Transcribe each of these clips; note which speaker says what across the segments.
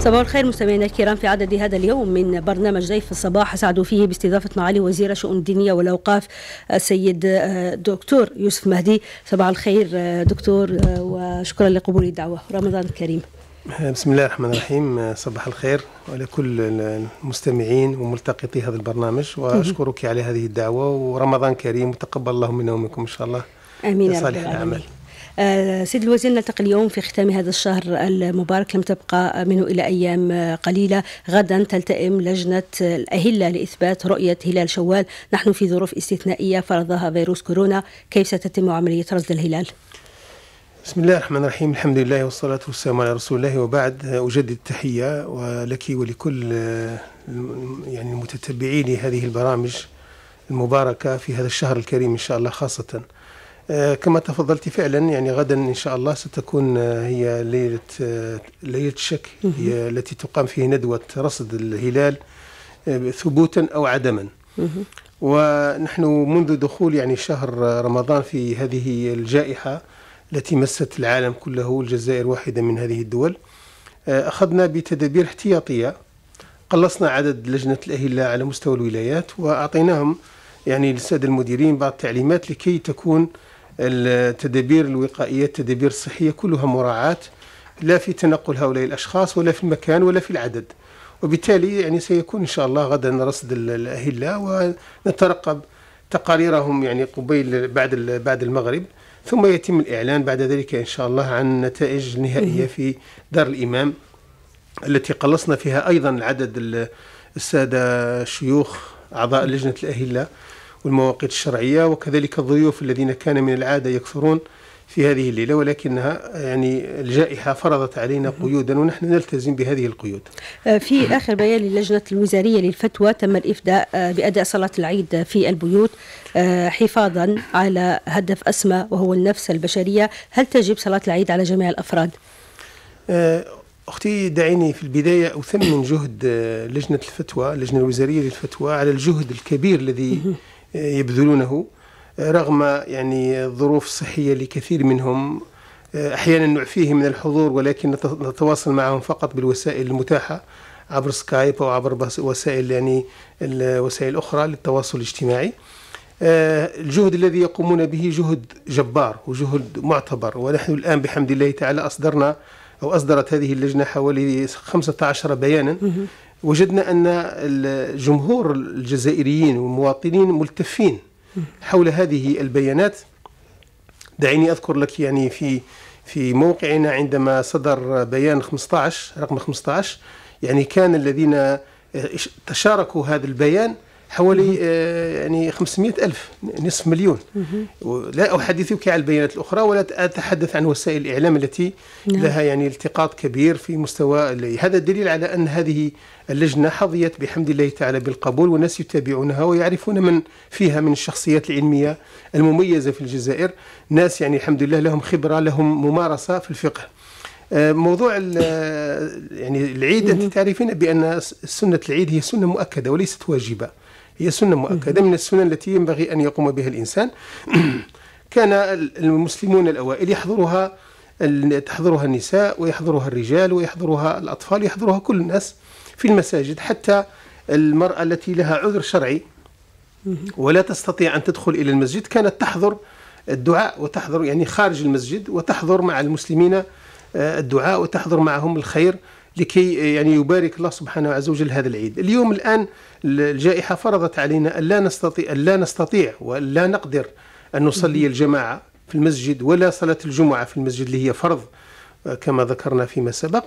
Speaker 1: صباح الخير مستمعينا الكرام في عدد هذا اليوم من برنامج ضيف الصباح اسعد فيه باستضافه معالي وزير الشؤون الدينيه والاوقاف السيد آه، آه، دكتور يوسف مهدي صباح الخير آه، دكتور وشكرا لقبول الدعوه رمضان كريم
Speaker 2: بسم الله الرحمن الرحيم صباح الخير وعلى كل المستمعين وملتقطي هذا البرنامج واشكرك على هذه الدعوه ورمضان كريم وتقبل الله منا ومنكم ان شاء الله امين يا رب العالمين
Speaker 1: آه، سيد الوزير نلتقي اليوم في ختام هذا الشهر المبارك لم تبقى منه إلى أيام قليلة غدا تلتئم لجنة الأهلة لإثبات رؤية هلال شوال نحن في ظروف استثنائية فرضها فيروس كورونا كيف ستتم عملية رصد الهلال؟
Speaker 2: بسم الله الرحمن الرحيم الحمد لله والصلاة والسلام على رسول الله وبعد أجدد التحية ولك ولكل يعني المتتبعين لهذه البرامج المباركة في هذا الشهر الكريم إن شاء الله خاصة آه، كما تفضلت فعلا يعني غدا ان شاء الله ستكون آه، هي ليله آه، ليله الشك هي التي تقام فيه ندوه رصد الهلال ثبوتا او عدما ونحن منذ دخول يعني شهر رمضان في هذه الجائحه التي مست العالم كله الجزائر واحده من هذه الدول اخذنا بتدابير احتياطيه قلصنا عدد لجنه الاهله على مستوى الولايات واعطيناهم يعني للساده المديرين بعض التعليمات لكي تكون التدابير الوقائية التدابير الصحية كلها مراعاة لا في تنقل هؤلاء الأشخاص ولا في المكان ولا في العدد وبالتالي يعني سيكون إن شاء الله غدا رصد الأهلة ونترقب تقاريرهم يعني قبيل بعد بعد المغرب ثم يتم الإعلان بعد ذلك إن شاء الله عن النتائج النهائيه في دار الإمام التي قلصنا فيها أيضا عدد السادة الشيوخ أعضاء لجنة الأهلة والمواقيت الشرعية وكذلك الضيوف الذين كان من العادة يكثرون في هذه الليلة ولكنها يعني الجائحة فرضت علينا قيودا ونحن نلتزم بهذه القيود آه، في
Speaker 1: آخر بيان للجنة الوزارية للفتوى تم الإفداء آه، بأداء صلاة العيد في البيوت آه، حفاظا على هدف أسمى وهو النفس البشرية هل تجب صلاة العيد على جميع الأفراد؟
Speaker 2: أختي دعيني في البداية أثمن جهد لجنة الفتوى اللجنة الوزارية للفتوى على الجهد الكبير الذي يبذلونه رغم يعني الظروف الصحية لكثير منهم أحيانا نعفيهم من الحضور ولكن نتواصل معهم فقط بالوسائل المتاحة عبر سكايب أو عبر وسائل يعني الوسائل الأخرى للتواصل الاجتماعي آه، الجهد الذي يقومون به جهد جبار وجهد معتبر ونحن الآن بحمد الله تعالى أصدرنا أو أصدرت هذه اللجنة حوالي 15 بيانا وجدنا أن الجمهور الجزائريين والمواطنين ملتفين حول هذه البيانات دعيني أذكر لك يعني في في موقعنا عندما صدر بيان 15 رقم 15 يعني كان الذين تشاركوا هذا البيان حوالي آه، يعني 500 ألف نصف مليون لا أحدثك عن البيانات الأخرى ولا أتحدث عن وسائل الإعلام التي نعم. لها يعني التقاط كبير في مستوى هذا دليل على أن هذه اللجنة حظيت بحمد الله تعالى بالقبول والناس يتابعونها ويعرفون من فيها من الشخصيات العلمية المميزة في الجزائر ناس يعني الحمد لله لهم خبرة لهم ممارسة في الفقه آه، موضوع يعني العيد انت تعرفين بان سنه العيد هي سنه مؤكده وليست واجبه هي سنة مؤكدة من السنن التي ينبغي أن يقوم بها الإنسان كان المسلمون الأوائل يحضرها تحضرها النساء ويحضرها الرجال ويحضرها الأطفال يحضرها كل الناس في المساجد حتى المرأة التي لها عذر شرعي ولا تستطيع أن تدخل إلى المسجد كانت تحضر الدعاء وتحضر يعني خارج المسجد وتحضر مع المسلمين آه، الدعاء وتحضر معهم الخير لكي آه، يعني يبارك الله سبحانه عز وجل هذا العيد اليوم الآن الجائحة فرضت علينا أن لا نستطيع, أن لا نستطيع وأن لا نقدر أن نصلي الجماعة في المسجد ولا صلاة الجمعة في المسجد اللي هي فرض آه، كما ذكرنا فيما سبق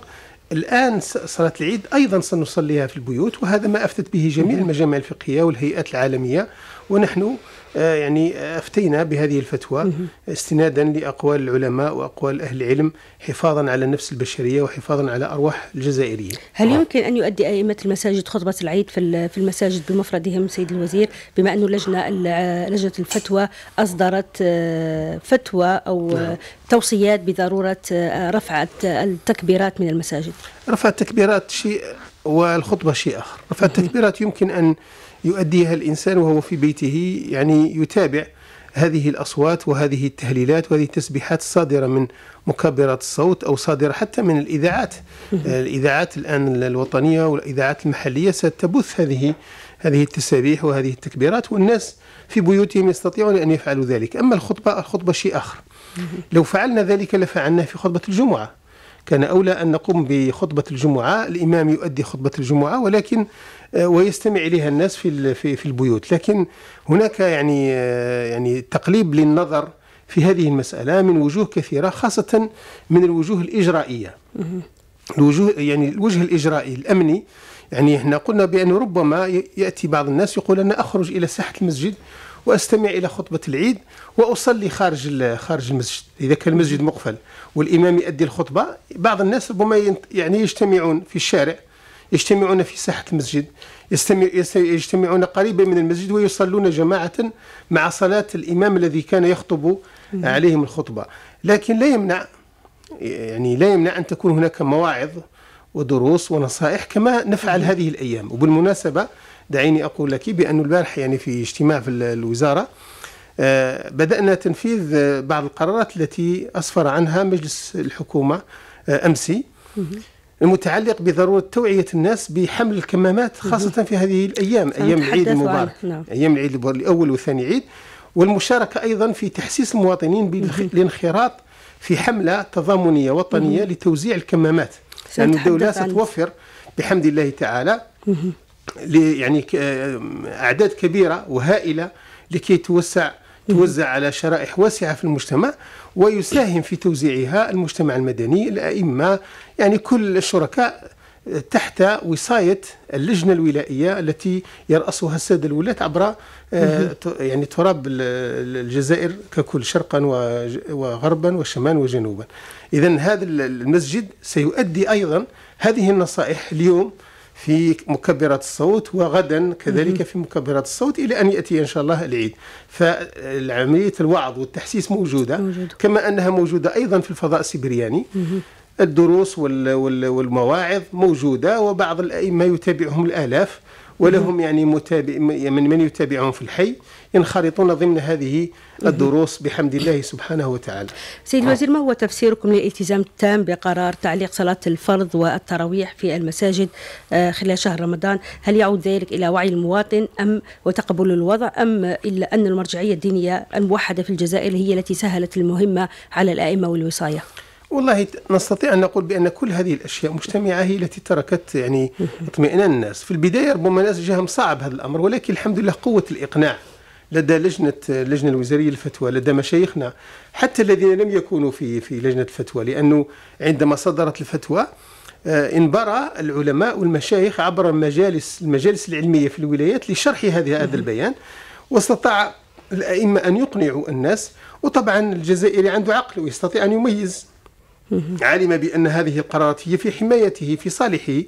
Speaker 2: الآن صلاة العيد أيضا سنصليها في البيوت وهذا ما أفتت به جميع المجامع الفقهية والهيئات العالمية ونحن آه، يعني آه، أفتينا بهذه الفتوى استنادا لأقوال العلماء وأقوال أهل العلم حفاظا على النفس البشرية وحفاظا على أرواح الجزائريين
Speaker 1: هل آه. يمكن أن يؤدي أئمة المساجد خطبة العيد في المساجد بمفردهم سيد الوزير بما أن اللجنة لجنة الفتوى أصدرت فتوى أو نعم. توصيات بضرورة رفع التكبيرات من المساجد
Speaker 2: رفع التكبيرات شيء والخطبة شيء آخر رفع التكبيرات يمكن أن يؤديها الإنسان وهو في بيته يعني يتابع هذه الأصوات وهذه التهليلات وهذه التسبيحات الصادرة من مكبرات الصوت أو صادرة حتى من الإذاعات الإذاعات الآن الوطنية والإذاعات المحلية ستبث هذه هذه التسابيح وهذه التكبيرات والناس في بيوتهم يستطيعون أن يفعلوا ذلك أما الخطبة الخطبة شيء آخر لو فعلنا ذلك لفعلناه في خطبة الجمعة كان أولى أن نقوم بخطبة الجمعة الإمام يؤدي خطبة الجمعة ولكن آه، ويستمع إليها الناس في في البيوت لكن هناك يعني آه، يعني تقليب للنظر في هذه المسألة من وجوه كثيرة خاصة من الوجوه الإجرائية الوجوه يعني الوجه الإجرائي الأمني يعني احنا قلنا بأنه ربما يأتي بعض الناس يقول أنا أخرج إلى ساحة المسجد واستمع الى خطبه العيد واصلي خارج خارج المسجد اذا كان المسجد مقفل والامام يؤدي الخطبه بعض الناس ربما يعني يجتمعون في الشارع يجتمعون في ساحه المسجد يجتمعون قريبا من المسجد ويصلون جماعه مع صلاه الامام الذي كان يخطب عليهم الخطبه لكن لا يمنع يعني لا يمنع ان تكون هناك مواعظ ودروس ونصائح كما نفعل هذه الايام وبالمناسبه دعيني أقول لك بأن البارح يعني في اجتماع في الوزارة آه، بدأنا تنفيذ بعض القرارات التي أسفر عنها مجلس الحكومة آه، أمسي المتعلق بضرورة توعية الناس بحمل الكمامات خاصة في هذه الأيام أيام العيد المبارك نعم. أيام العيد المبارك الأول وثاني عيد والمشاركة أيضا في تحسيس المواطنين بالانخراط في حملة تضامنية وطنية لتوزيع الكمامات لأن يعني الدولة ستوفر بحمد الله تعالى يعني اعداد كبيره وهائله لكي توسع توزع على شرائح واسعه في المجتمع ويساهم في توزيعها المجتمع المدني الائمه يعني كل الشركاء تحت وصايه اللجنه الولائيه التي يراسها الساده الولاة عبر آه، يعني تراب الجزائر ككل شرقا وغربا وشمالا وجنوبا. اذا هذا المسجد سيؤدي ايضا هذه النصائح اليوم في مكبرات الصوت وغدا كذلك في مكبرات الصوت الى ان ياتي ان شاء الله العيد فعمليه الوعظ والتحسيس موجوده كما انها موجوده ايضا في الفضاء السبرياني الدروس والمواعظ موجوده وبعض الائمه يتابعهم الالاف ولهم يعني متابع من من يتابعهم في الحي ينخرطون ضمن هذه الدروس
Speaker 1: بحمد الله سبحانه وتعالى سيد الوزير آه. ما هو تفسيركم للالتزام التام بقرار تعليق صلاة الفرض والتراويح في المساجد آه، خلال شهر رمضان هل يعود ذلك إلى وعي المواطن أم وتقبل الوضع أم إلا أن المرجعية الدينية الموحدة في الجزائر هي التي سهلت المهمة على الأئمة والوصاية
Speaker 2: والله نستطيع ان نقول بان كل هذه الاشياء مجتمعه هي التي تركت يعني اطمئنان الناس، في البدايه ربما الناس جاهم صعب هذا الامر ولكن الحمد لله قوه الاقناع لدى لجنة اللجنة الوزارية للفتوى لدى مشايخنا حتى الذين لم يكونوا في في لجنة الفتوى لأنه عندما صدرت الفتوى آه، انبرى العلماء والمشايخ عبر المجالس المجالس العلمية في الولايات لشرح هذه هذا البيان واستطاع الأئمة أن يقنعوا الناس وطبعا الجزائري عنده عقل ويستطيع أن يميز علم بأن هذه القرارات هي في حمايته في صالحه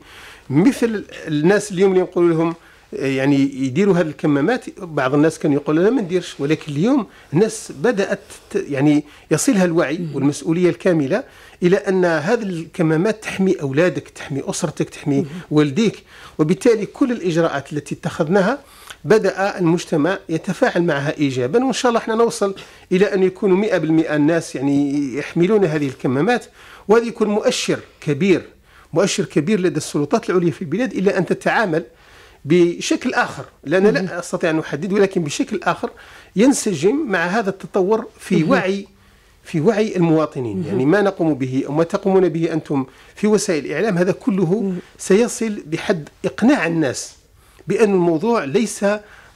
Speaker 2: مثل الناس اليوم اللي نقول لهم يعني يديروا هذه الكمامات بعض الناس كانوا يقولوا لا ما نديرش ولكن اليوم الناس بدات يعني يصلها الوعي والمسؤوليه الكامله الى ان هذه الكمامات تحمي اولادك تحمي اسرتك تحمي والديك وبالتالي كل الاجراءات التي اتخذناها بدأ المجتمع يتفاعل معها إيجابا وإن شاء الله احنا نوصل إلى أن يكونوا 100% الناس يعني يحملون هذه الكمامات وهذا يكون مؤشر كبير مؤشر كبير لدى السلطات العليا في البلاد إلى أن تتعامل بشكل اخر لان لا استطيع ان احدد ولكن بشكل اخر ينسجم مع هذا التطور في وعي في وعي المواطنين يعني ما نقوم به أو ما تقومون به أنتم في وسائل الإعلام هذا كله سيصل بحد إقناع الناس بأن الموضوع ليس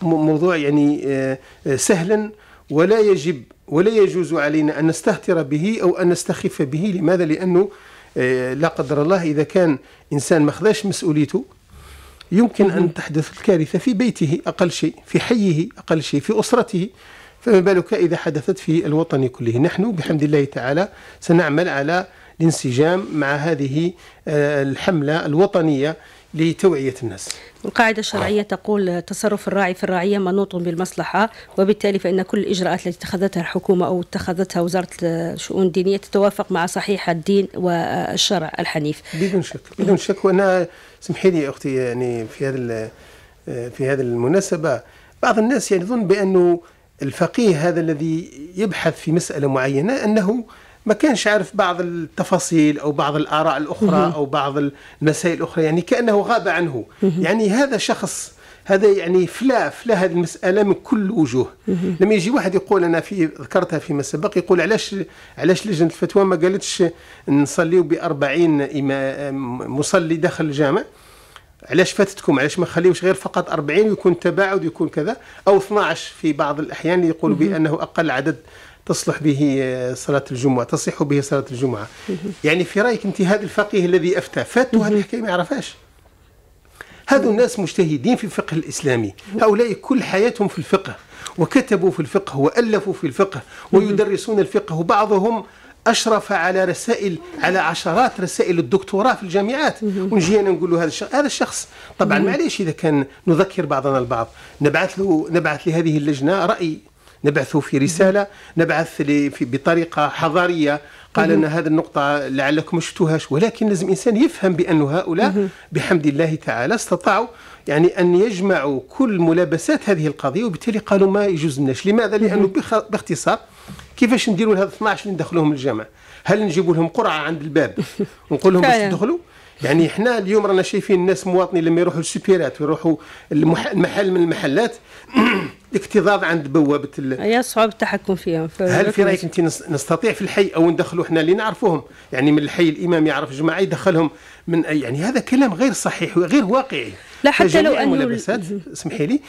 Speaker 2: موضوع يعني آه، سهلا ولا يجب ولا يجوز علينا أن نستهتر به أو أن نستخف به لماذا؟ لأنه آه، لا قدر الله إذا كان إنسان ما خذاش مسؤوليته يمكن أن تحدث الكارثة في بيته أقل شيء في حيه أقل شيء في أسرته فما بالك إذا حدثت في الوطن كله نحن بحمد الله تعالى سنعمل على الانسجام مع هذه آه، الحملة الوطنية لتوعية الناس
Speaker 1: القاعدة الشرعية تقول تصرف الراعي في الرعية منوط بالمصلحة وبالتالي فإن كل الإجراءات التي اتخذتها الحكومة أو اتخذتها وزارة الشؤون الدينية تتوافق مع صحيح الدين والشرع الحنيف بدون شك بدون
Speaker 2: شك وأنا سمحي لي اختي يعني في هذا في هذه المناسبه بعض الناس يعني يظن بانه الفقيه هذا الذي يبحث في مساله معينه انه ما كانش عارف بعض التفاصيل او بعض الاراء الاخرى او بعض المسائل الاخرى يعني كانه غاب عنه يعني هذا شخص هذا يعني فلا فلا هذه المساله من كل الوجوه لما يجي واحد يقول انا في ذكرتها فيما سبق يقول علاش علاش لجنه الفتوى ما قالتش نصليو ب 40 مصلي داخل الجامع علاش فاتتكم علاش ما نخليوش غير فقط 40 ويكون تباعد ويكون كذا او 12 في بعض الاحيان يقولوا بانه اقل عدد تصلح به صلاة الجمعة تصح به صلاة الجمعة يعني في رأيك أنت هذا الفقيه الذي أفتى فاتوا هذه الحكاية ما يعرفهاش هذو الناس مجتهدين في الفقه الإسلامي هؤلاء كل حياتهم في الفقه وكتبوا في الفقه وألفوا في الفقه ويدرسون الفقه وبعضهم أشرف على رسائل على عشرات رسائل الدكتوراه في الجامعات ونجي أنا نقول له هذا الشخص هذا الشخص طبعا معليش إذا كان نذكر بعضنا البعض نبعث له نبعث لهذه اللجنة رأي نبعثه في رسالة نبعث في بطريقة حضارية قال ان هذه النقطه لعلكم ما شفتوهاش ولكن لازم الانسان يفهم بان هؤلاء بحمد الله تعالى استطاعوا يعني ان يجمعوا كل ملابسات هذه القضيه وبالتالي قالوا ما يجوز لناش لماذا لانه باختصار كيفاش نديروا هذا 12 اللي ندخلوهم الجامع هل نجيبوا لهم قرعه عند الباب ونقول لهم باش تدخلوا يعني احنا اليوم رانا شايفين الناس مواطنين لما يروحوا للسوبيرات ويروحوا المحل من المحلات الاكتظاظ عند بوابه
Speaker 1: هي صعوبه التحكم فيها في هل في رايك
Speaker 2: انت نستطيع في الحي او ندخلوا احنا اللي نعرفوهم يعني من الحي الامام يعرف جماعه يدخلهم من أي يعني هذا كلام غير صحيح وغير واقعي لا حتى لو انه اسمحي لي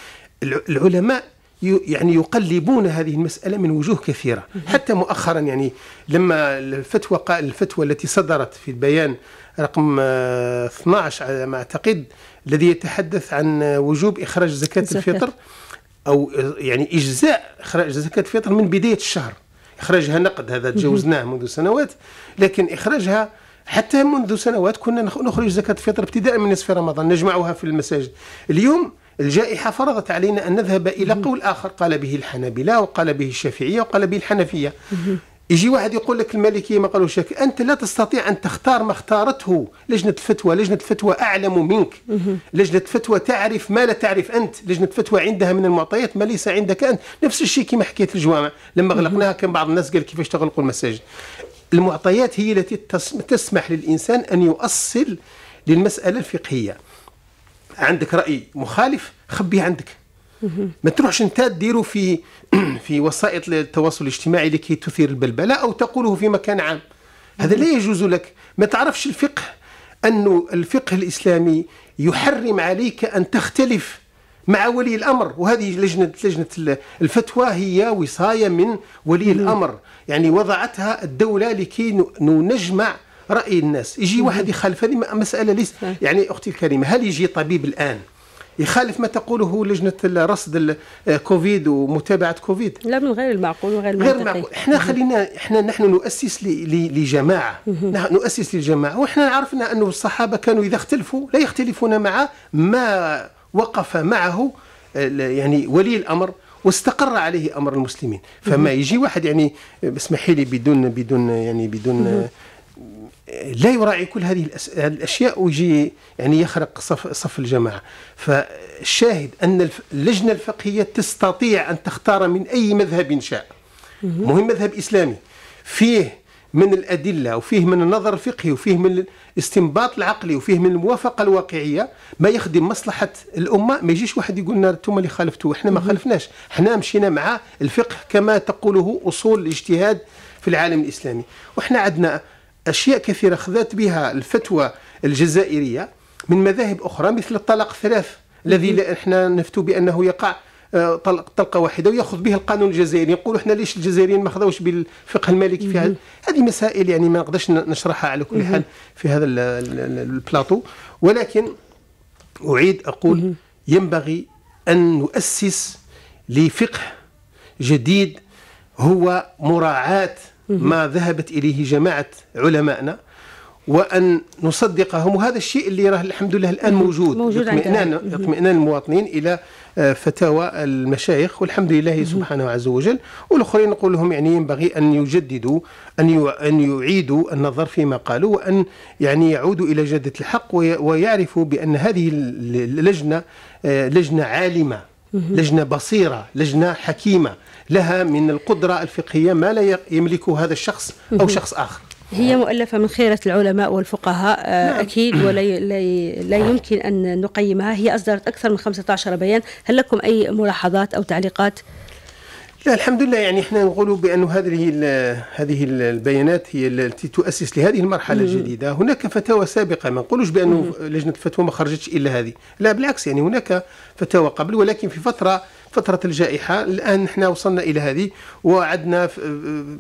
Speaker 2: العلماء يعني يقلبون هذه المسألة من وجوه كثيرة حتى مؤخرا يعني لما الفتوى الفتوى التي صدرت في البيان رقم 12 آه، على ما أعتقد الذي يتحدث عن وجوب إخراج زكاة الفطر او يعني اجزاء اخراج زكاه الفطر من بدايه الشهر اخراجها نقد هذا تجاوزناه منذ سنوات لكن اخراجها حتى منذ سنوات كنا نخرج زكاه الفطر ابتداء من نصف رمضان نجمعها في المساجد اليوم الجائحة فرضت علينا أن نذهب إلى قول آخر قال به الحنابلة وقال به الشافعية وقال به الحنفية يجي واحد يقول لك المالكية ما قالوش هيك أنت لا تستطيع أن تختار ما اختارته لجنة فتوى لجنة فتوى أعلم منك لجنة فتوى تعرف ما لا تعرف أنت لجنة فتوى عندها من المعطيات ما ليس عندك أنت نفس الشيء كما حكيت الجوامع لما غلقناها كان بعض الناس قال كيفاش تغلقوا المساجد المعطيات هي التي تسمح للإنسان أن يؤصل للمسألة الفقهية عندك رأي مخالف خبيه عندك ما تروحش انت تديره في في وسائط التواصل الاجتماعي لكي تثير البلبله او تقوله في مكان عام هذا لا يجوز لك ما تعرفش الفقه أن الفقه الإسلامي يحرم عليك أن تختلف مع ولي الأمر وهذه لجنة لجنة الفتوى هي وصاية من ولي الأمر يعني وضعتها الدولة لكي نجمع رأي الناس يجي واحد يخالف هذه مسألة ليس يعني أختي الكريمة هل يجي طبيب الآن يخالف ما تقوله لجنه رصد آه، كوفيد ومتابعه كوفيد لا من غير المعقول وغير المنطقي غير المعقول احنا خلينا احنا نحن نؤسس لجماعه نؤسس للجماعه واحنا عرفنا انه الصحابه كانوا اذا اختلفوا لا يختلفون مع ما وقف معه آه، يعني ولي الامر واستقر عليه امر المسلمين فما يجي واحد يعني آه، اسمحي لي بدون بدون يعني بدون لا يراعي كل هذه الاشياء ويجي يعني يخرق صف صف الجماعه فالشاهد ان اللجنه الفقهيه تستطيع ان تختار من اي مذهب شاء مهم مذهب اسلامي فيه من الادله وفيه من النظر الفقهي وفيه من الاستنباط العقلي وفيه من الموافقه الواقعيه ما يخدم مصلحه الامه ما يجيش واحد يقول لنا انتم اللي خالفتوا احنا ما خالفناش احنا مشينا مع الفقه كما تقوله اصول الاجتهاد في العالم الاسلامي واحنا عندنا أشياء كثيرة خذت بها الفتوى الجزائرية من مذاهب أخرى مثل الطلاق الثلاث الذي احنا نفتو بأنه يقع آه، طلق طلقه واحده وياخذ به القانون الجزائري يقول احنا ليش الجزائريين ما خذوش بالفقه المالكي في هذا هذه مسائل يعني ما نقدرش نشرحها على كل حال في هذا البلاطو ولكن اعيد اقول ينبغي ان نؤسس لفقه جديد هو مراعاه ما ذهبت إليه جماعة علمائنا وأن نصدقهم وهذا الشيء اللي راه الحمد لله الآن موجود, موجود اطمئنان, اطمئنان المواطنين إلى آه، فتاوى المشايخ والحمد لله سبحانه عز وجل والآخرين نقول لهم يعني ينبغي أن يجددوا أن أن يعيدوا النظر فيما قالوا وأن يعني يعودوا إلى جادة الحق ويعرفوا بأن هذه اللجنة آه، لجنة عالمة لجنة بصيرة لجنة حكيمة لها من القدرة الفقهية ما لا يملكه هذا الشخص أو شخص آخر
Speaker 1: هي مؤلفة من خيرة العلماء والفقهاء آه، نعم. أكيد ولا لا نعم. يمكن أن نقيمها هي أصدرت أكثر من 15 بيان هل لكم أي ملاحظات أو تعليقات؟
Speaker 2: لا الحمد لله يعني احنا نقول بأن هذه هذه البيانات هي التي تؤسس لهذه المرحله الجديده، هناك فتاوى سابقه ما نقولوش بانه لجنه الفتوى ما خرجتش الا هذه، لا بالعكس يعني هناك فتاوى قبل ولكن في فتره فترة الجائحة الآن نحن وصلنا إلى هذه وعدنا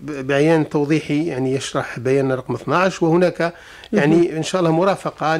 Speaker 2: بيان توضيحي يعني يشرح بيان رقم 12 وهناك يعني إن شاء الله مرافقة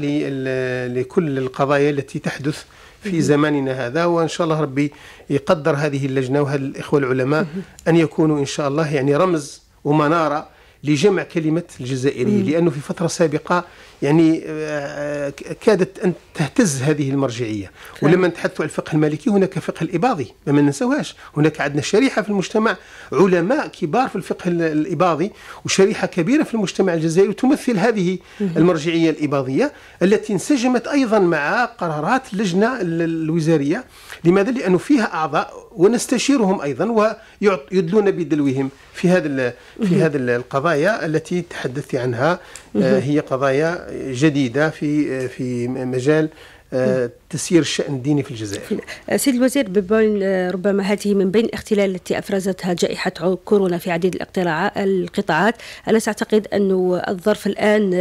Speaker 2: لكل القضايا التي تحدث في زماننا هذا وان شاء الله ربي يقدر هذه اللجنه وهذه الاخوه العلماء ان يكونوا ان شاء الله يعني رمز ومناره لجمع كلمة الجزائري لأنه في فترة سابقة يعني آه، آه، كادت أن تهتز هذه المرجعية ولما نتحدث عن الفقه المالكي هناك فقه الإباضي ما ننساوهاش هناك عندنا شريحة في المجتمع علماء كبار في الفقه الإباضي وشريحة كبيرة في المجتمع الجزائري تمثل هذه المرجعية الإباضية التي انسجمت أيضا مع قرارات اللجنة الوزارية لماذا؟ لأنه فيها أعضاء ونستشيرهم أيضا ويدلون بدلوهم في هذا في هذا القضاء القضايا التي تحدثت عنها آه، هي قضايا جديدة في آه، في مجال آه، تسيير الشأن الديني في الجزائر
Speaker 1: سيد الوزير ببين ربما هذه من بين الاختلال التي أفرزتها جائحة كورونا في عديد القطاعات ألا تعتقد أن الظرف الآن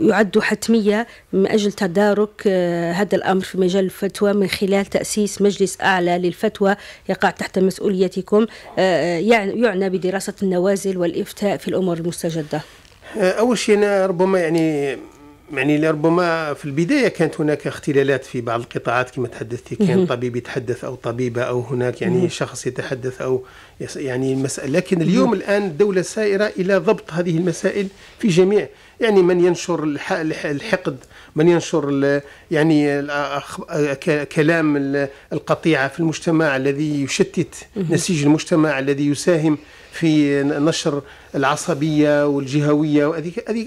Speaker 1: يعد حتمية من أجل تدارك آه، هذا الأمر في مجال الفتوى من خلال تأسيس مجلس أعلى للفتوى يقع تحت مسؤوليتكم آه، آه، يعني, يعنى بدراسة النوازل والإفتاء في الأمور المستجدة
Speaker 2: أول شيء ربما يعني يعني لربما في البداية كانت هناك اختلالات في بعض القطاعات كما تحدثتي كان طبيب يتحدث أو طبيبة أو هناك يعني شخص يتحدث أو يعني المسألة لكن اليوم الآن الدولة سائرة إلى ضبط هذه المسائل في جميع يعني من ينشر الحقد من ينشر يعني كلام القطيعة في المجتمع الذي يشتت نسيج المجتمع الذي يساهم في نشر العصبيه والجهويه وهذه هذه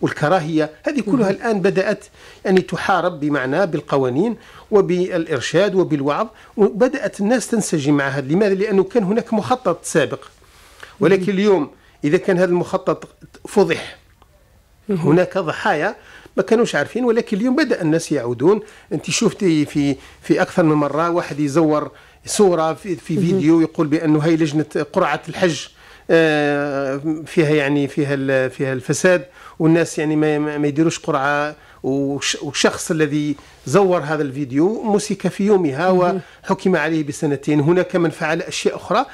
Speaker 2: والكراهيه هذه كلها الان بدات يعني تحارب بمعنى بالقوانين وبالارشاد وبالوعظ وبدات الناس تنسجم مع هذا لماذا؟ لانه كان هناك مخطط سابق ولكن اليوم اذا كان هذا المخطط فضح هناك ضحايا ما كانوش عارفين ولكن اليوم بدا الناس يعودون انت شفتي في في اكثر من مره واحد يزور صوره في, في فيديو يقول بانه هي لجنه قرعه الحج آه، فيها يعني فيها فيها الفساد والناس يعني ما ما يديروش قرعه والشخص الذي زور هذا الفيديو مسك في يومها وحكم عليه بسنتين هناك من فعل اشياء اخرى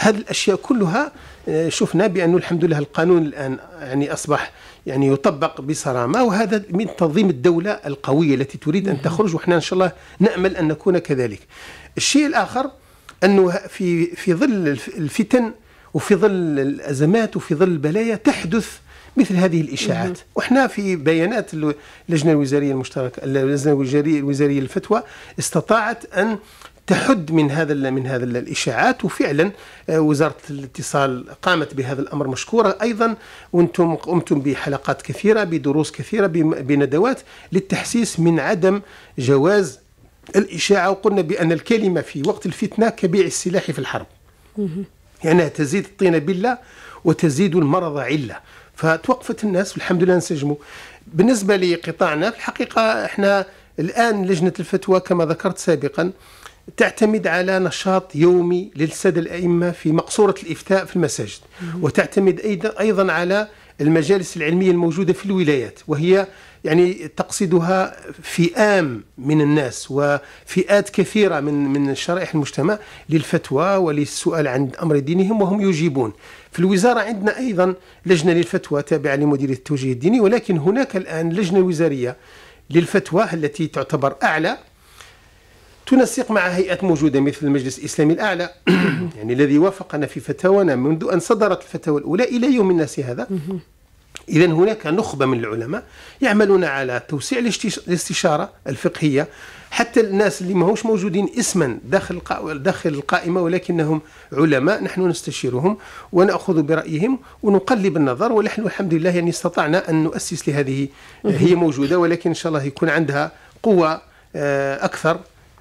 Speaker 2: هذه الاشياء كلها آه، شفنا بأنه الحمد لله القانون الآن يعني أصبح يعني يطبق بصرامة وهذا من تنظيم الدولة القوية التي تريد أن تخرج وإحنا إن شاء الله نأمل أن نكون كذلك الشيء الآخر أنه في, في ظل الفتن وفي ظل الأزمات وفي ظل البلايا تحدث مثل هذه الاشاعات وإحنا في بيانات اللجنه الوزاريه المشتركه اللجنه الوزاريه الوزاريه للفتوى استطاعت ان تحد من هذا من هذا الاشاعات وفعلا آه، وزاره الاتصال قامت بهذا الامر مشكوره ايضا وانتم قمتم بحلقات كثيره بدروس كثيره بندوات للتحسيس من عدم جواز الاشاعه وقلنا بان الكلمه في وقت الفتنه كبيع السلاح في الحرب. يعني تزيد الطين بله وتزيد المرض عله فتوقفت الناس والحمد لله انسجموا. بالنسبه لقطاعنا في الحقيقه احنا الان لجنه الفتوى كما ذكرت سابقا تعتمد على نشاط يومي للسادة الأئمة في مقصورة الإفتاء في المساجد وتعتمد أيضا على المجالس العلمية الموجودة في الولايات وهي يعني تقصدها فئام من الناس وفئات كثيرة من من شرائح المجتمع للفتوى وللسؤال عن أمر دينهم وهم يجيبون في الوزارة عندنا أيضا لجنة للفتوى تابعة لمديرية التوجيه الديني ولكن هناك الآن لجنة وزارية للفتوى التي تعتبر أعلى تنسق مع هيئات موجودة مثل المجلس الإسلامي الأعلى يعني الذي وافقنا في فتاوانا منذ أن صدرت الفتاوى الأولى إلى يومنا هذا إذا هناك نخبة من العلماء يعملون على توسيع الاستشارة الفقهية حتى الناس اللي ماهوش موجودين اسما داخل داخل القائمة ولكنهم علماء نحن نستشيرهم ونأخذ برأيهم ونقلب النظر ونحن الحمد لله يعني استطعنا أن نؤسس لهذه هي موجودة ولكن إن شاء الله يكون عندها قوة آه، أكثر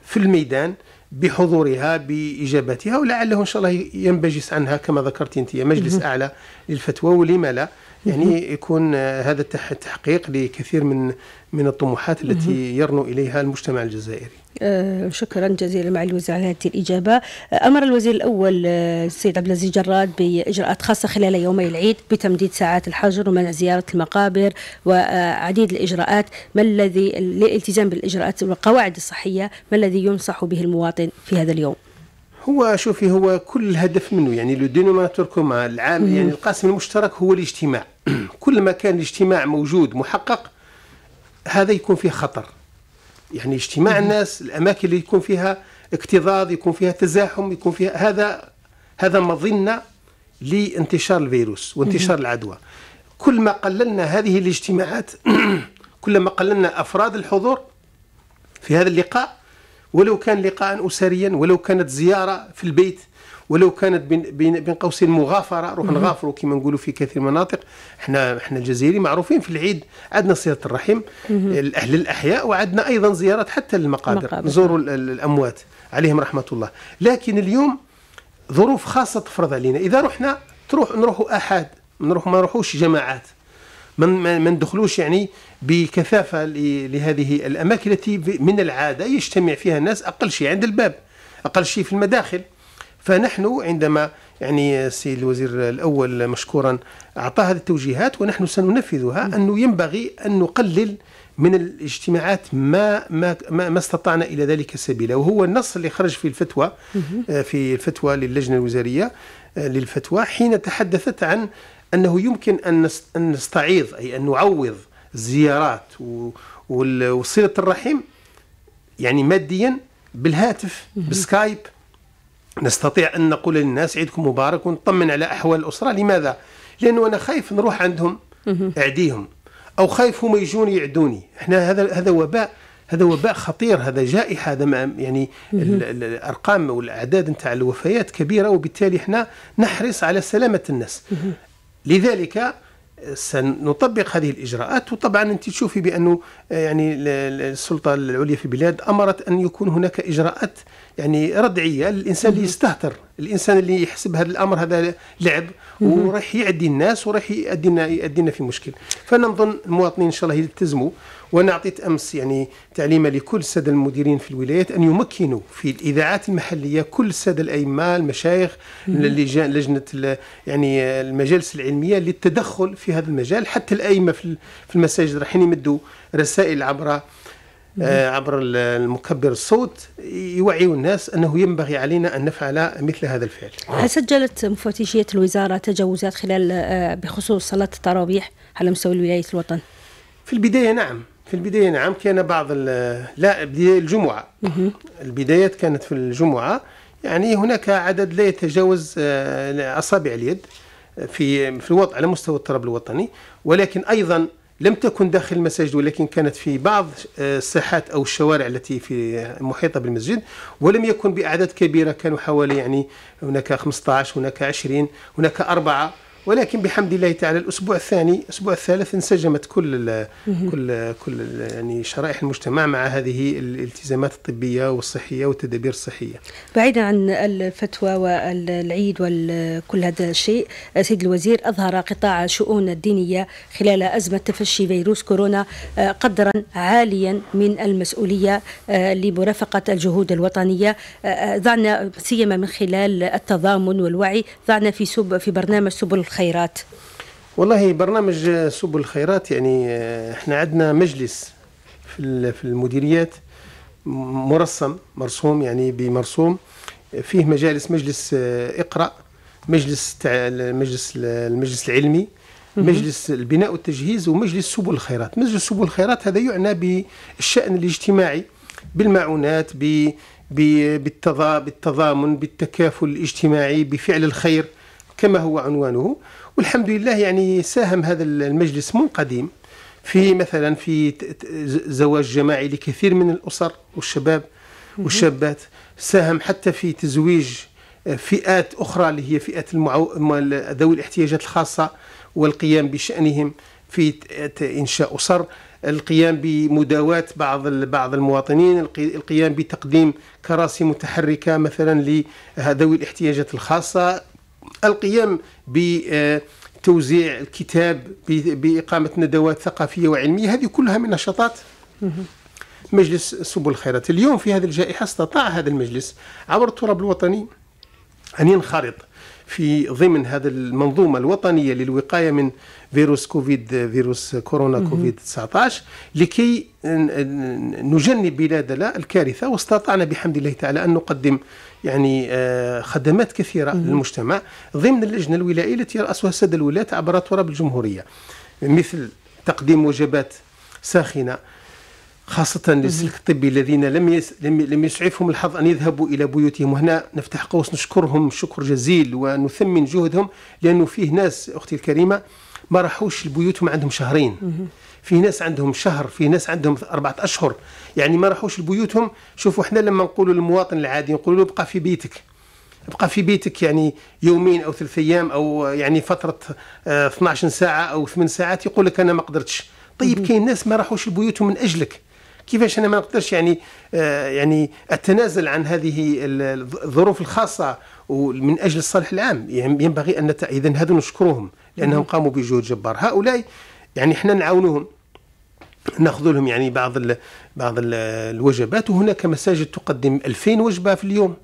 Speaker 2: في الميدان بحضورها باجابتها ولعله ان شاء الله ينبجس عنها كما ذكرت انت مجلس اعلى للفتوى ولما لا يعني يكون هذا التحقيق لكثير من من الطموحات التي يرنو اليها المجتمع الجزائري
Speaker 1: آه، شكرا جزيلا مع الوزير على هذه الإجابة آه، أمر الوزير الأول آه، السيد عبد العزيز جراد بإجراءات خاصة خلال يومي العيد بتمديد ساعات الحجر ومنع زيارة المقابر وعديد الإجراءات ما الذي للالتزام بالإجراءات والقواعد الصحية ما الذي ينصح به المواطن في هذا اليوم
Speaker 2: هو شوفي هو كل الهدف منه يعني لو دينوماتور كومان العام يعني القاسم المشترك هو الاجتماع كل ما كان الاجتماع موجود محقق هذا يكون فيه خطر يعني اجتماع الناس الاماكن اللي يكون فيها اكتظاظ يكون فيها تزاحم يكون فيها هذا هذا مظنه لانتشار الفيروس وانتشار العدوى كل ما قللنا هذه الاجتماعات كل ما قللنا افراد الحضور في هذا اللقاء ولو كان لقاء اسريا ولو كانت زياره في البيت ولو كانت بين بين قوسين مغافره روح نغافروا كما نقولوا في كثير من المناطق احنا احنا الجزائريين معروفين في العيد عندنا صله الرحم الاهل الاحياء وعندنا ايضا زيارات حتى للمقابر نزوروا الاموات عليهم رحمه الله لكن اليوم ظروف خاصه تفرض علينا اذا رحنا تروح نروحوا احد نروح ما نروحوش جماعات من ما ندخلوش يعني بكثافه لهذه الاماكن التي من العاده يجتمع فيها الناس اقل شيء عند الباب اقل شيء في المداخل فنحن عندما يعني السيد الوزير الأول مشكورا أعطى هذه التوجيهات ونحن سننفذها أنه ينبغي أن نقلل من الاجتماعات ما ما ما استطعنا الى ذلك سبيلا وهو النص اللي خرج في الفتوى آه، في الفتوى للجنه الوزاريه آه، للفتوى حين تحدثت عن انه يمكن ان ان نستعيض اي ان نعوض الزيارات وصله الرحم يعني ماديا بالهاتف بسكايب نستطيع أن نقول للناس عيدكم مبارك ونطمن على أحوال الأسرة لماذا؟ لأنه أنا خايف نروح عندهم أعديهم أو خايف هما يجوني يعدوني احنا هذا هذا وباء هذا وباء خطير هذا جائحة هذا يعني الأرقام والأعداد نتاع الوفيات كبيرة وبالتالي احنا نحرص على سلامة الناس لذلك سنطبق هذه الاجراءات وطبعا انت تشوفي بانه آه، يعني السلطه العليا في البلاد امرت ان يكون هناك اجراءات يعني ردعيه للانسان اللي يستهتر الانسان اللي يحسب هذا الامر هذا لعب وراح يعدي الناس وراح يؤدي لنا لنا في مشكل فانا نظن المواطنين ان شاء الله يلتزموا وانا اعطيت امس يعني تعليمه لكل الساده المديرين في الولايات ان يمكنوا في الاذاعات المحليه كل الساده الائمه المشايخ اللجان لجنه يعني المجالس العلميه للتدخل في هذا المجال حتى الائمه في المساجد راح يمدوا رسائل عبر آه، عبر المكبر الصوت يوعيوا الناس انه ينبغي علينا ان نفعل مثل هذا الفعل. هل
Speaker 1: سجلت مفتشيه الوزاره تجاوزات خلال آه، بخصوص صلاه التراويح على مستوى ولايه الوطن؟
Speaker 2: في البدايه نعم، في البدايه نعم كان بعض لا الجمعه. البدايات كانت في الجمعه يعني هناك عدد لا يتجاوز آه، اصابع اليد في في الوضع على مستوى الطرب الوطني ولكن ايضا لم تكن داخل المساجد ولكن كانت في بعض آه، الساحات او الشوارع التي في محيطه بالمسجد ولم يكن باعداد كبيره كانوا حوالي يعني هناك 15 هناك 20 هناك اربعه ولكن بحمد الله تعالى الاسبوع الثاني الاسبوع الثالث انسجمت كل الـ كل كل يعني شرائح المجتمع مع هذه الالتزامات الطبيه والصحيه والتدابير الصحيه.
Speaker 1: بعيدا عن الفتوى والعيد وكل هذا الشيء، سيد الوزير اظهر قطاع الشؤون الدينيه خلال ازمه تفشي فيروس كورونا آه، قدرا عاليا من المسؤوليه آه، لمرافقه الجهود الوطنيه آه، ضعنا سيما من خلال التضامن والوعي ضعنا في سب في برنامج سبل الخير الخيرات؟
Speaker 2: والله برنامج سبل الخيرات يعني آه، احنا عندنا مجلس في في المديريات مرسم مرسوم يعني بمرسوم فيه مجالس مجلس آه، اقرا مجلس تاع المجلس المجلس العلمي مجلس البناء والتجهيز ومجلس سبل الخيرات مجلس سبل الخيرات هذا يعنى بالشأن الاجتماعي بالمعونات بالتضامن بالتكافل الاجتماعي بفعل الخير كما هو عنوانه والحمد لله يعني ساهم هذا المجلس من قديم في مثلا في زواج جماعي لكثير من الأسر والشباب والشابات ساهم حتى في تزويج آه، فئات أخرى اللي هي فئة المعو... ذوي الاحتياجات الخاصة والقيام بشأنهم في إنشاء أسر القيام بمداواة بعض بعض المواطنين القيام بتقديم كراسي متحركة مثلا لذوي الاحتياجات الخاصة القيام بتوزيع الكتاب بإقامة ندوات ثقافية وعلمية هذه كلها من نشاطات مجلس سبل الخيرات اليوم في هذه الجائحة استطاع هذا المجلس عبر التراب الوطني أن ينخرط في ضمن هذا المنظومة الوطنية للوقاية من فيروس كوفيد فيروس كورونا كوفيد 19 لكي نجنب بلادنا الكارثه واستطعنا بحمد الله تعالى ان نقدم يعني آه، خدمات كثيره مم. للمجتمع ضمن اللجنه الولائيه التي راسها الساده الولاة عبر تراب الجمهوريه مثل تقديم وجبات ساخنه خاصة للسلك الطبي الذين لم يس... لم يسعفهم الحظ أن يذهبوا إلى بيوتهم وهنا نفتح قوس نشكرهم شكر جزيل ونثمن جهدهم لأنه فيه ناس أختي الكريمة ما راحوش لبيوتهم عندهم شهرين في ناس عندهم شهر في ناس عندهم أربعة أشهر يعني ما راحوش لبيوتهم شوفوا احنا لما نقولوا للمواطن العادي نقول له ابقى في بيتك ابقى في بيتك يعني يومين او ثلاث ايام او يعني فتره 12 آه، ساعه او 8 ساعات يقول لك انا ما قدرتش طيب كاين ناس ما راحوش لبيوتهم من اجلك كيفاش انا ما نقدرش يعني آه، يعني اتنازل عن هذه الظروف الخاصه ومن اجل الصالح العام يعني ينبغي ان اذا هذا نشكرهم لانهم قاموا بجهود جبار هؤلاء يعني احنا نعاونهم ناخذ لهم يعني بعض ال بعض الـ الوجبات وهناك مساجد تقدم 2000 وجبه في اليوم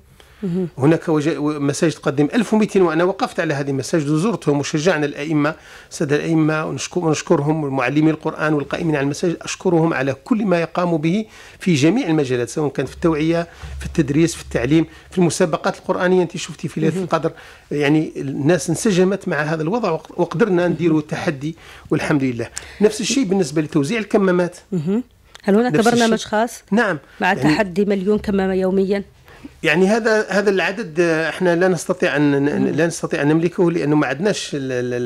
Speaker 2: هناك مساجد تقدم 1200 وانا وقفت على هذه المساجد وزرتهم وشجعنا الائمه سد الائمه ونشكر ونشكرهم معلمي القران والقائمين على المساجد اشكرهم على كل ما يقاموا به في جميع المجالات سواء كان في التوعيه في التدريس في التعليم في المسابقات القرانيه انت شفتي في ليله القدر يعني الناس انسجمت مع هذا الوضع وقدرنا نديروا التحدي والحمد لله نفس الشيء بالنسبه لتوزيع الكمامات هل
Speaker 1: هناك برنامج خاص؟ نعم مع يعني تحدي مليون كمامة يوميا؟
Speaker 2: يعني هذا هذا العدد آه، احنا لا نستطيع ان لا نستطيع ان نملكه لانه ما عندناش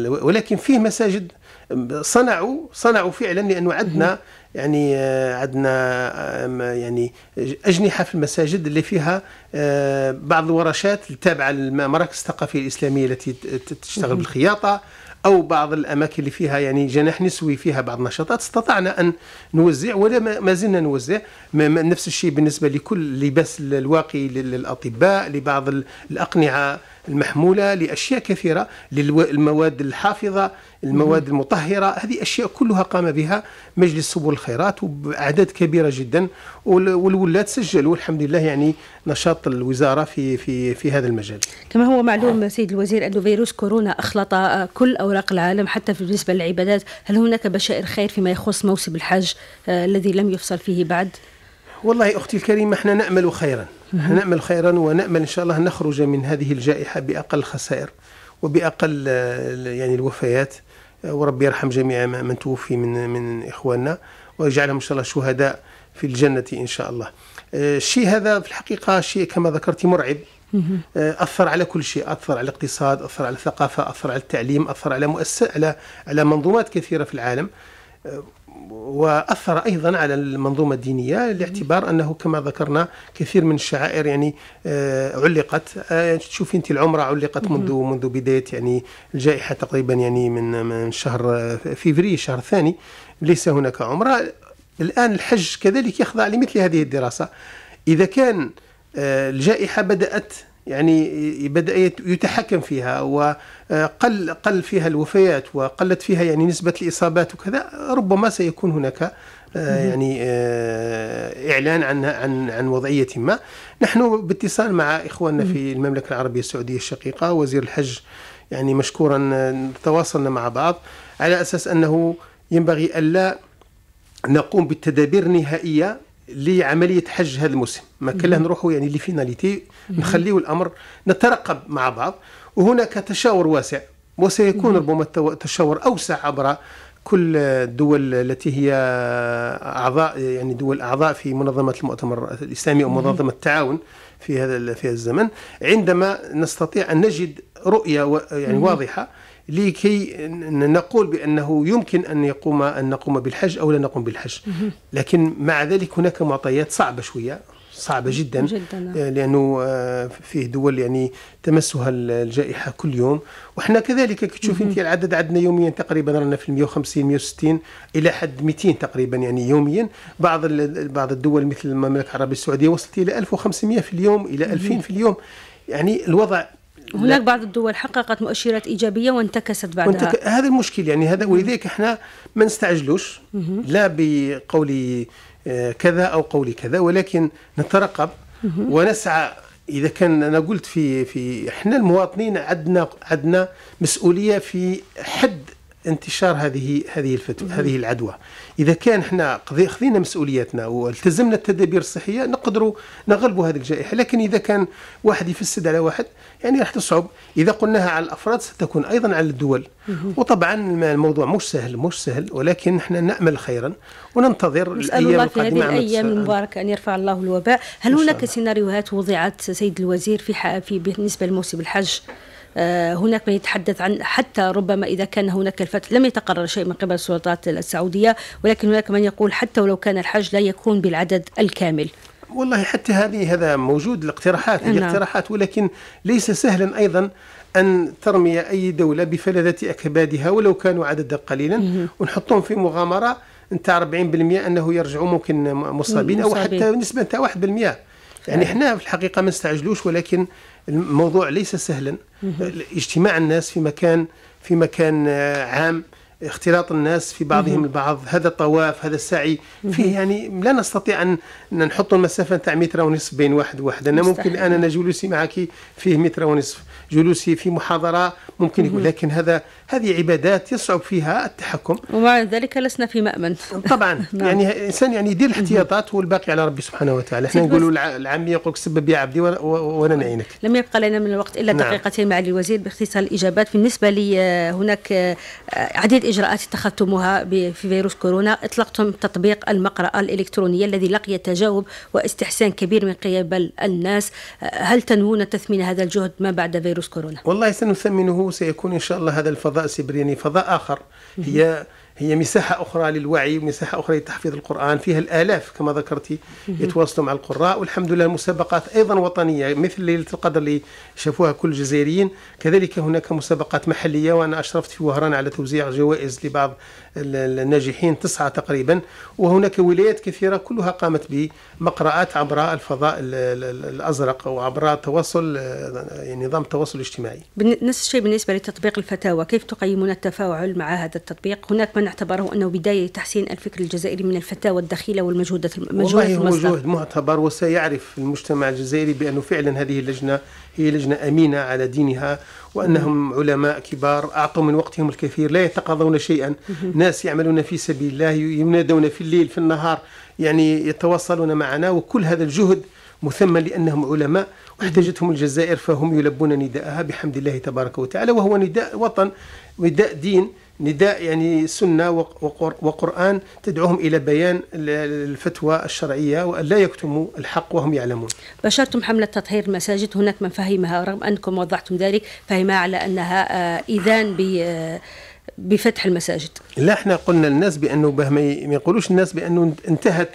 Speaker 2: ولكن فيه مساجد صنعوا صنعوا فعلا لانه عندنا يعني آه، عندنا يعني اجنحه في المساجد اللي فيها آه، بعض الورشات التابعه للمراكز الثقافيه الاسلاميه التي تشتغل بالخياطه او بعض الاماكن اللي فيها يعني جناح نسوي فيها بعض النشاطات استطعنا ان نوزع ولا ما زلنا نوزع ما نفس الشيء بالنسبه لكل لباس الواقي للاطباء لبعض الاقنعه المحمولة لأشياء كثيرة للمواد الحافظة المواد المطهرة هذه أشياء كلها قام بها مجلس سبل الخيرات وبأعداد كبيرة جدا والولاد سجلوا الحمد لله يعني نشاط الوزارة في في في هذا المجال
Speaker 1: كما هو معلوم سيد الوزير أن فيروس كورونا أخلط كل أوراق العالم حتى بالنسبة للعبادات هل هناك بشائر خير فيما يخص موسم الحج آه، الذي لم يفصل فيه بعد؟
Speaker 2: والله أختي الكريمة احنا نأمل خيرا احنا نأمل خيرا ونأمل إن شاء الله نخرج من هذه الجائحة بأقل خسائر وبأقل آه، يعني الوفيات آه، وربي يرحم جميع من توفي من من إخواننا ويجعلهم إن شاء الله شهداء في الجنة إن شاء الله الشيء آه، هذا في الحقيقة شيء كما ذكرتي مرعب اثر على كل شيء اثر على الاقتصاد اثر على الثقافه اثر على التعليم اثر على مؤسسه على على منظومات كثيره في العالم واثر ايضا على المنظومه الدينيه لاعتبار انه كما ذكرنا كثير من الشعائر يعني آه، علقت آه، تشوفي انت العمره علقت منذ منذ بدايه يعني الجائحه تقريبا يعني من من شهر آه، فيفري الشهر الثاني ليس هناك عمره الان الحج كذلك يخضع لمثل هذه الدراسه اذا كان الجائحه بدات يعني بدأ يتحكم فيها وقل آه، قل فيها الوفيات وقلت فيها يعني نسبة الإصابات وكذا ربما سيكون هناك آه، يعني آه، إعلان عن عن عن وضعية ما نحن باتصال مع إخواننا في المملكة العربية السعودية الشقيقة وزير الحج يعني مشكورا تواصلنا مع بعض على أساس أنه ينبغي ألا نقوم بالتدابير النهائية لعمليه حج هذا الموسم ما كان نروحوا يعني لفيناليتي نخليه الامر نترقب مع بعض وهناك تشاور واسع وسيكون ربما التشاور اوسع عبر كل الدول التي هي اعضاء يعني دول اعضاء في منظمه المؤتمر الاسلامي او منظمه التعاون في هذا في هذا الزمن عندما نستطيع ان نجد رؤيه يعني واضحه لكي نقول بأنه يمكن أن يقوم أن نقوم بالحج أو لا نقوم بالحج لكن مع ذلك هناك معطيات صعبة شوية صعبة جدا, جداً. آه. آه، لأنه آه، فيه دول يعني تمسها الجائحة كل يوم وإحنا كذلك كتشوف أنت العدد عندنا يوميا تقريبا رانا في 150 160 إلى حد 200 تقريبا يعني يوميا بعض بعض الدول مثل المملكة العربية السعودية وصلت إلى 1500 في اليوم إلى 2000 في اليوم يعني الوضع هناك
Speaker 1: بعض الدول حققت مؤشرات ايجابيه وانتكست بعدها وانتك...
Speaker 2: هذا المشكل يعني هذا ولذلك احنا ما نستعجلوش لا بقول كذا او قول كذا ولكن نترقب ونسعى اذا كان انا قلت في في احنا المواطنين عندنا عندنا مسؤوليه في حد انتشار هذه هذه الفتوى هذه العدوى اذا كان احنا خذينا مسؤولياتنا والتزمنا التدابير الصحيه نقدروا نغلبوا هذه الجائحه لكن اذا كان واحد يفسد على واحد يعني راح تصعب اذا قلناها على الافراد ستكون ايضا على الدول وطبعا الموضوع مش سهل مش سهل ولكن احنا نامل خيرا وننتظر نسال الله في هذه الايام المباركه
Speaker 1: ان يرفع الله الوباء هل هناك سيناريوهات وضعت سيد الوزير في في بالنسبه لموسم الحج آه، هناك من يتحدث عن حتى ربما إذا كان هناك الفتح لم يتقرر شيء من قبل السلطات السعودية ولكن هناك من يقول حتى ولو كان الحج لا يكون بالعدد الكامل
Speaker 2: والله حتى هذه هذا موجود الاقتراحات نعم. اقتراحات ولكن ليس سهلا ايضا ان ترمي اي دوله بفلذه اكبادها ولو كانوا عددا قليلا ونحطهم في مغامره نتاع 40% انه يرجعوا ممكن مصابين, مصابين او حتى نسبه 1% يعني احنا في الحقيقه ما نستعجلوش ولكن الموضوع ليس سهلا اجتماع الناس في مكان في مكان آه، عام اختلاط الناس في بعضهم البعض هذا الطواف هذا السعي فيه يعني لا نستطيع أن نحط المسافة نتاع متر ونصف بين واحد وواحد أنا ممكن الآن أنا جلوسي معك فيه متر ونصف جلوسي في محاضرة ممكن يكون لكن هذا هذه عبادات يصعب فيها التحكم
Speaker 1: ومع ذلك لسنا في مأمن
Speaker 2: طبعا يعني الإنسان يعني يدير الاحتياطات والباقي على ربي سبحانه وتعالى احنا نقولوا العامية يقول سبب يا عبدي وأنا طيب. نعينك
Speaker 1: لم يبقى لنا من الوقت إلا نعم. دقيقتين مع الوزير باختصار الإجابات بالنسبة لي آه، هناك آه، عديد الإجراءات اتخذتموها في فيروس كورونا أطلقتم تطبيق المقرأة الإلكترونية الذي لقي تجاوب واستحسان كبير من قبل الناس هل تنوون تثمين هذا الجهد ما بعد فيروس كورونا؟ والله سنثمنه
Speaker 2: سيكون إن شاء الله هذا الفضاء سبريني فضاء آخر هي هي مساحة أخرى للوعي ومساحة أخرى لتحفيظ القرآن فيها الآلاف كما ذكرتي يتواصلوا مع القراء والحمد لله المسابقات أيضا وطنية مثل ليلة القدر اللي شافوها كل الجزائريين كذلك هناك مسابقات محلية وأنا أشرفت في وهران على توزيع جوائز لبعض الناجحين تسعة تقريبا وهناك ولايات كثيرة كلها قامت بمقرات عبر الفضاء الأزرق وعبر تواصل آه، يعني نظام التواصل الاجتماعي
Speaker 1: نفس الشيء بالنسبة لتطبيق الفتاوى كيف تقيمون التفاعل مع هذا التطبيق هناك من اعتبره أنه بداية تحسين الفكر الجزائري من الفتاوى الدخيلة المجهود والله هو مجهود
Speaker 2: معتبر وسيعرف المجتمع الجزائري بأنه فعلا هذه اللجنة هي لجنة أمينة على دينها وأنهم علماء كبار أعطوا من وقتهم الكثير لا يتقاضون شيئا ناس يعملون في سبيل الله ينادون في الليل في النهار يعني يتواصلون معنا وكل هذا الجهد مثمن لأنهم علماء واحتاجتهم الجزائر فهم يلبون نداءها بحمد الله تبارك وتعالى وهو نداء وطن نداء دين نداء يعني سنة وقرآن تدعوهم إلى بيان الفتوى الشرعية وأن لا يكتموا الحق وهم يعلمون
Speaker 1: بشرتم حملة تطهير المساجد هناك من فهمها رغم أنكم وضعتم ذلك فهمها على أنها إذان آه، ب آه، بفتح المساجد
Speaker 2: لا احنا قلنا للناس بانه ما يقولوش الناس بانه انتهت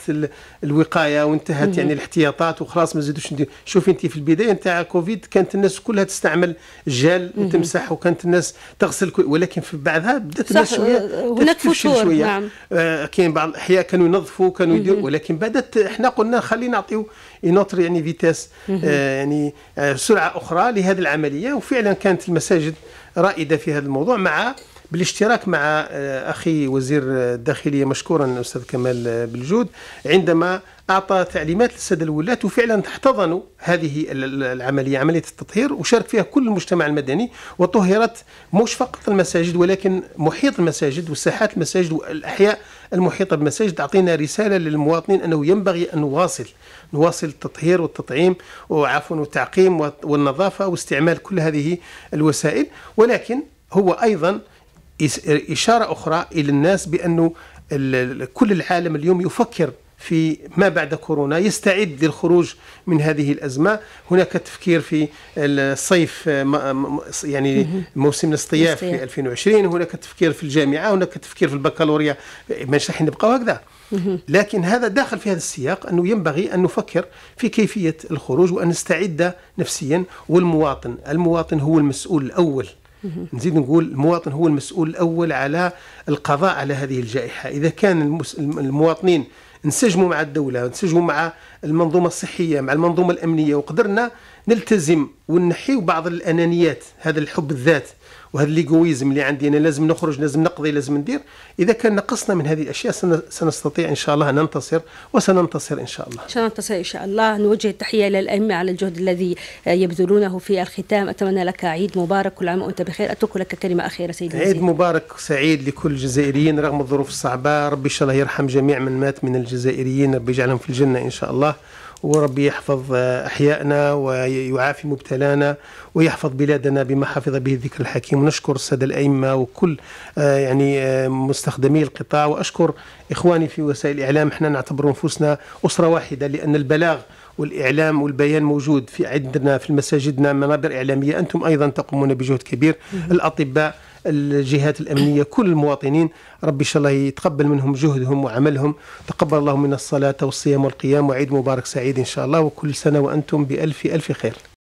Speaker 2: الوقايه وانتهت مم. يعني الاحتياطات وخلاص ما نزيدوش شوفي انت في البدايه نتاع كوفيد كانت الناس كلها تستعمل جل وتمسح وكانت الناس تغسل ولكن في بعدها بدات الناس شويه آه، هناك فتور شوية. نعم آه كاين بعض الاحياء كانوا ينظفوا كانوا يديروا ولكن بدات احنا قلنا خلينا نعطيو ينطر يعني فيتاس آه يعني آه سرعه اخرى لهذه العمليه وفعلا كانت المساجد رائده في هذا الموضوع مع بالاشتراك مع آه، أخي وزير الداخلية مشكورا أستاذ كمال آه، بالجود عندما أعطى تعليمات للسادة الولاة وفعلا احتضنوا هذه العملية عملية التطهير وشارك فيها كل المجتمع المدني وطهرت مش فقط المساجد ولكن محيط المساجد وساحات المساجد والأحياء المحيطة بالمساجد اعطينا رسالة للمواطنين أنه ينبغي أن نواصل نواصل التطهير والتطعيم وعفوا والتعقيم والنظافة واستعمال كل هذه الوسائل ولكن هو أيضا إشارة أخرى إلى الناس بأنه كل العالم اليوم يفكر في ما بعد كورونا يستعد للخروج من هذه الأزمة هناك تفكير في الصيف يعني موسم الاصطياف في 2020 هناك تفكير في الجامعة هناك تفكير في البكالوريا ماشي راح نبقى هكذا لكن هذا داخل في هذا السياق أنه ينبغي أن نفكر في كيفية الخروج وأن نستعد نفسيا والمواطن المواطن هو المسؤول الأول نزيد نقول المواطن هو المسؤول الأول على القضاء على هذه الجائحة إذا كان المواطنين انسجموا مع الدولة انسجموا مع المنظومة الصحية مع المنظومة الأمنية وقدرنا نلتزم ونحيو بعض الانانيات هذا الحب الذات وهذا الليغويزم اللي عندي انا لازم نخرج لازم نقضي لازم ندير اذا كان نقصنا من هذه الاشياء سنستطيع ان شاء الله ان ننتصر وسننتصر ان شاء الله
Speaker 1: سننتصر ان شاء الله نوجه التحيه للائمه على الجهد الذي آه، يبذلونه في الختام اتمنى لك عيد مبارك كل عام وانت بخير اترك لك كلمه اخيره سيدي عيد
Speaker 2: مبارك سعيد لكل الجزائريين رغم الظروف الصعبه ربي ان شاء الله يرحم جميع من مات من الجزائريين ربي يجعلهم في الجنه ان شاء الله وربي يحفظ أحيائنا ويعافي مبتلانا ويحفظ بلادنا بما حفظ به الذكر الحكيم ونشكر السادة الأئمة وكل آه، يعني آه، مستخدمي القطاع وأشكر إخواني في وسائل الإعلام احنا نعتبر أنفسنا أسرة واحدة لأن البلاغ والإعلام والبيان موجود في عندنا في مساجدنا منابر إعلامية أنتم أيضا تقومون بجهد كبير الأطباء الجهات الامنيه كل المواطنين ربي ان شاء الله يتقبل منهم جهدهم وعملهم تقبل الله منا الصلاه والصيام والقيام وعيد مبارك سعيد ان شاء الله وكل سنه وانتم بالف الف خير